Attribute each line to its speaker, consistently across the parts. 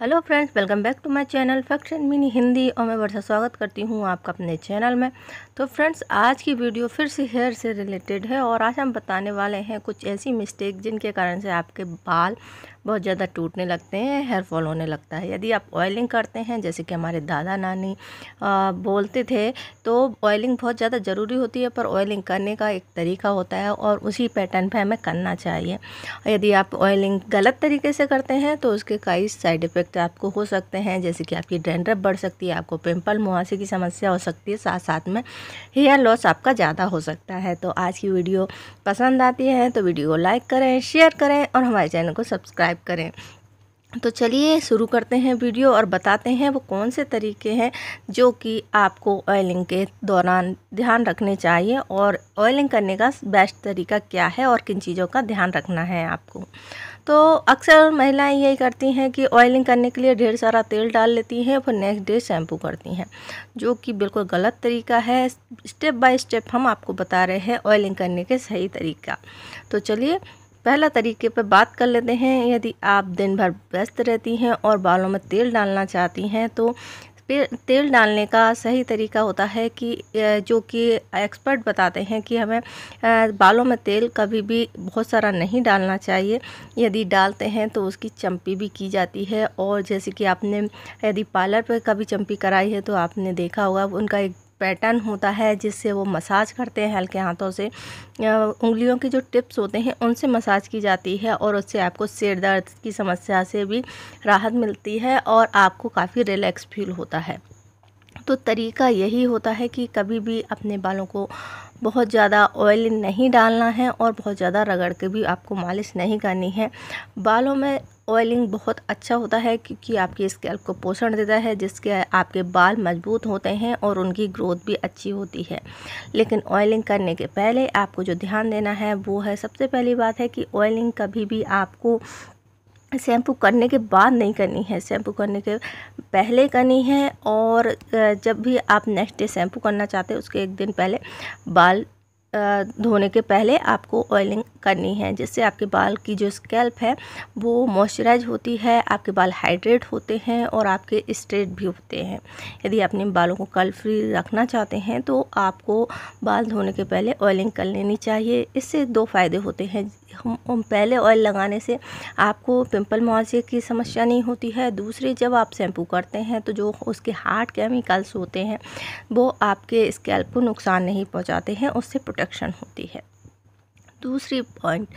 Speaker 1: hello friends welcome back to my channel fact and mini Hindi और मैं वर्षा स्वागत करती हूँ आपका अपने चैनल में तो फ्रेंड्स आज की वीडियो फिर से हेयर से रिलेटेड है और आज हम बताने वाले हैं कुछ ऐसी मिस्टेक जिनके कारण से आपके बाल बहुत ज़्यादा टूटने लगते हैं हेयर फॉल होने लगता है यदि आप ऑयलिंग करते हैं जैसे कि हमारे दादा नानी आ, बोलते थे तो ऑयलिंग बहुत ज़्यादा ज़रूरी होती है पर ऑयलिंग करने का एक तरीका होता है और उसी पैटर्न पर हमें करना चाहिए यदि आप ऑयलिंग गलत तरीके से करते हैं तो उसके कई साइड इफ़ेक्ट सकते आपको हो सकते हैं जैसे कि आपकी डेंड्रप बढ़ सकती है आपको पिंपल मुहासे की समस्या हो सकती है साथ साथ में हेयर लॉस आपका ज़्यादा हो सकता है तो आज की वीडियो पसंद आती है तो वीडियो को लाइक करें शेयर करें और हमारे चैनल को सब्सक्राइब करें तो चलिए शुरू करते हैं वीडियो और बताते हैं वो कौन से तरीके हैं जो कि आपको ऑयलिंग के दौरान ध्यान रखने चाहिए और ऑयलिंग करने का बेस्ट तरीका क्या है और किन चीज़ों का ध्यान रखना है आपको तो अक्सर महिलाएं यही करती हैं कि ऑयलिंग करने के लिए ढेर सारा तेल डाल लेती हैं फिर नेक्स्ट डे शैम्पू करती हैं जो कि बिल्कुल गलत तरीका है स्टेप बाय स्टेप हम आपको बता रहे हैं ऑयलिंग करने के सही तरीका तो चलिए पहला तरीके पर बात कर लेते हैं यदि आप दिन भर व्यस्त रहती हैं और बालों में तेल डालना चाहती हैं तो तेल डालने का सही तरीका होता है कि जो कि एक्सपर्ट बताते हैं कि हमें बालों में तेल कभी भी बहुत सारा नहीं डालना चाहिए यदि डालते हैं तो उसकी चम्पी भी की जाती है और जैसे कि आपने यदि पार्लर पर कभी चम्पी कराई है तो आपने देखा होगा उनका एक पैटर्न होता है जिससे वो मसाज करते हैं हल्के हाथों से उंगलियों के जो टिप्स होते हैं उनसे मसाज की जाती है और उससे आपको सिर दर्द की समस्या से भी राहत मिलती है और आपको काफ़ी रिलैक्स फील होता है तो तरीका यही होता है कि कभी भी अपने बालों को बहुत ज़्यादा ऑयल नहीं डालना है और बहुत ज़्यादा रगड़ के भी आपको मालिश नहीं करनी है बालों में ऑयलिंग बहुत अच्छा होता है क्योंकि आपके स्कैल्प को पोषण देता है जिसके आपके बाल मजबूत होते हैं और उनकी ग्रोथ भी अच्छी होती है लेकिन ऑयलिंग करने के पहले आपको जो ध्यान देना है वो है सबसे पहली बात है कि ऑयलिंग कभी भी आपको शैम्पू करने के बाद नहीं करनी है शैम्पू करने के पहले करनी है और जब भी आप नेक्स्ट डे शैम्पू करना चाहते हैं उसके एक दिन पहले बाल धोने के पहले आपको ऑयलिंग करनी है जिससे आपके बाल की जो स्कैल्प है वो मॉइस्चराइज होती है आपके बाल हाइड्रेट होते हैं और आपके स्ट्रेट भी होते हैं यदि अपने बालों को कल फ्री रखना चाहते हैं तो आपको बाल धोने के पहले ऑयलिंग कर लेनी चाहिए इससे दो फ़ायदे होते हैं हम पहले ऑयल लगाने से आपको पिंपल मुआवजे की समस्या नहीं होती है दूसरे जब आप शैम्पू करते हैं तो जो उसके हार्ड केमिकल्स होते हैं वो आपके स्कैल्प को नुकसान नहीं पहुंचाते हैं उससे प्रोटेक्शन होती है दूसरी पॉइंट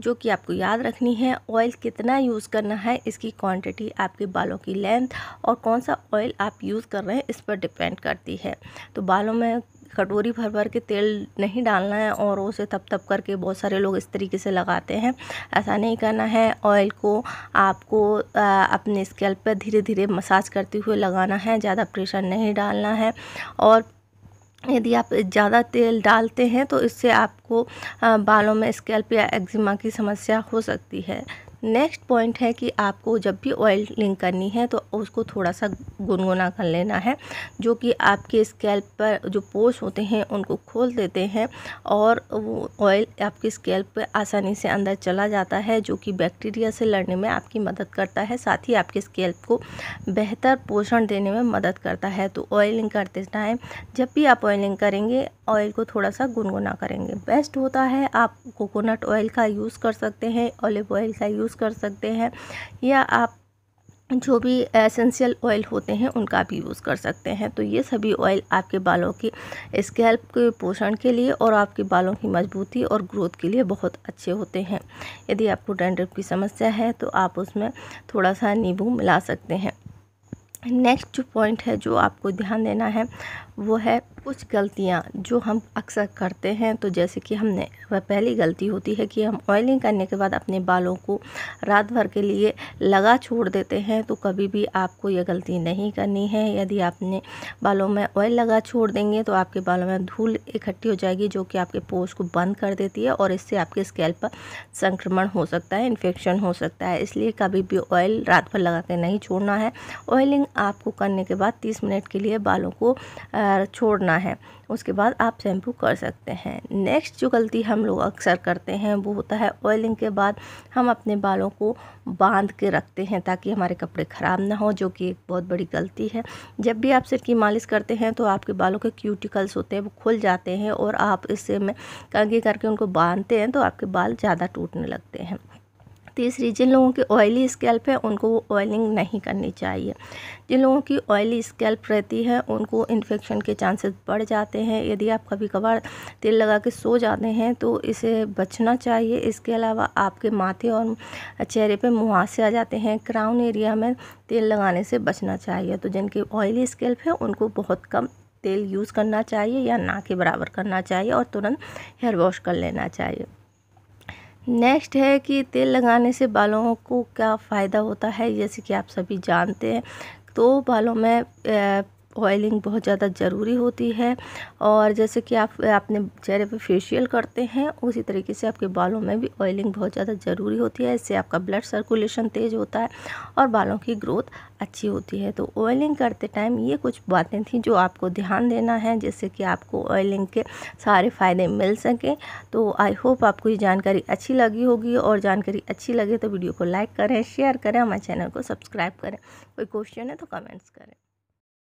Speaker 1: जो कि आपको याद रखनी है ऑयल कितना यूज़ करना है इसकी क्वांटिटी आपके बालों की लेंथ और कौन सा ऑयल आप यूज़ कर रहे हैं इस पर डिपेंड करती है तो बालों में कटोरी भर भर के तेल नहीं डालना है और उसे तप तप करके बहुत सारे लोग इस तरीके से लगाते हैं ऐसा नहीं करना है ऑयल को आपको आ, अपने स्कैल्प पर धीरे धीरे मसाज करते हुए लगाना है ज़्यादा प्रेशर नहीं डालना है और यदि आप ज़्यादा तेल डालते हैं तो इससे आपको बालों में स्कैल्प या एक्जिमा की समस्या हो सकती है नेक्स्ट पॉइंट है कि आपको जब भी ऑयल लिंक करनी है तो उसको थोड़ा सा गुनगुना कर लेना है जो कि आपके स्कैल्प पर जो पोस्ट होते हैं उनको खोल देते हैं और वो ऑयल आपके स्कैल्प पर आसानी से अंदर चला जाता है जो कि बैक्टीरिया से लड़ने में आपकी मदद करता है साथ ही आपके स्कैल्प को बेहतर पोषण देने में मदद करता है तो ऑयलिंग करते टाइम जब भी आप ऑयलिंग करेंगे ऑयल को थोड़ा सा गुनगुना करेंगे बेस्ट होता है आप कोकोनट ऑयल का यूज़ कर सकते हैं ऑलिव ऑयल का यूज़ कर सकते हैं या आप जो भी एसेंशियल ऑयल होते हैं उनका भी यूज़ कर सकते हैं तो ये सभी ऑयल आपके बालों की स्कैल्प के पोषण के लिए और आपके बालों की मजबूती और ग्रोथ के लिए बहुत अच्छे होते हैं यदि आपको डैंड्रफ की समस्या है तो आप उसमें थोड़ा सा नींबू मिला सकते हैं नेक्स्ट जो पॉइंट है जो आपको ध्यान देना है वो है कुछ गलतियाँ जो हम अक्सर करते हैं तो जैसे कि हमने वह पहली गलती होती है कि हम ऑयलिंग करने के बाद अपने बालों को रात भर के लिए लगा छोड़ देते हैं तो कभी भी आपको यह गलती नहीं करनी है यदि आपने बालों में ऑयल लगा छोड़ देंगे तो आपके बालों में धूल इकट्ठी हो जाएगी जो कि आपके पोष को बंद कर देती है और इससे आपके स्केल पर संक्रमण हो सकता है इन्फेक्शन हो सकता है इसलिए कभी भी ऑयल रात भर लगा के नहीं छोड़ना है ऑयलिंग आपको करने के बाद तीस मिनट के लिए बालों को आ, छोड़ना है उसके बाद आप शैम्पू कर सकते हैं नेक्स्ट जो गलती हम लोग अक्सर करते हैं वो होता है ऑयलिंग के बाद हम अपने बालों को बांध के रखते हैं ताकि हमारे कपड़े ख़राब ना हो जो कि एक बहुत बड़ी गलती है जब भी आप सिर की मालिश करते हैं तो आपके बालों के क्यूटिकल्स होते हैं वो खुल जाते हैं और आप इससे में कंगी करके उनको बांधते हैं तो आपके बाल ज़्यादा टूटने लगते हैं तीसरी जिन लोगों की ऑयली स्कैल्प है उनको वो ऑयलिंग नहीं करनी चाहिए जिन लोगों की ऑयली स्कैल्प रहती है उनको इन्फेक्शन के चांसेस बढ़ जाते हैं यदि आप कभी कभार तेल लगा के सो जाते हैं तो इसे बचना चाहिए इसके अलावा आपके माथे और चेहरे पर मुहासे आ जाते हैं क्राउन एरिया में तेल लगाने से बचना चाहिए तो जिनकी ऑयली स्कैल्प है उनको बहुत कम तेल यूज़ करना चाहिए या ना के बराबर करना चाहिए और तुरंत हेयर वॉश कर लेना चाहिए नेक्स्ट है कि तेल लगाने से बालों को क्या फ़ायदा होता है जैसे कि आप सभी जानते हैं तो बालों में ऑयलिंग बहुत ज़्यादा ज़रूरी होती है और जैसे कि आप अपने चेहरे पे फेशियल करते हैं उसी तरीके से आपके बालों में भी ऑयलिंग बहुत ज़्यादा ज़रूरी होती है इससे आपका ब्लड सर्कुलेशन तेज़ होता है और बालों की ग्रोथ अच्छी होती है तो ऑयलिंग करते टाइम ये कुछ बातें थी जो आपको ध्यान देना है जिससे कि आपको ऑयलिंग के सारे फ़ायदे मिल सकें तो आई होप आपको ये जानकारी अच्छी लगी होगी और जानकारी अच्छी लगे तो वीडियो को लाइक करें शेयर करें हमारे चैनल को सब्सक्राइब करें कोई क्वेश्चन है तो कमेंट्स करें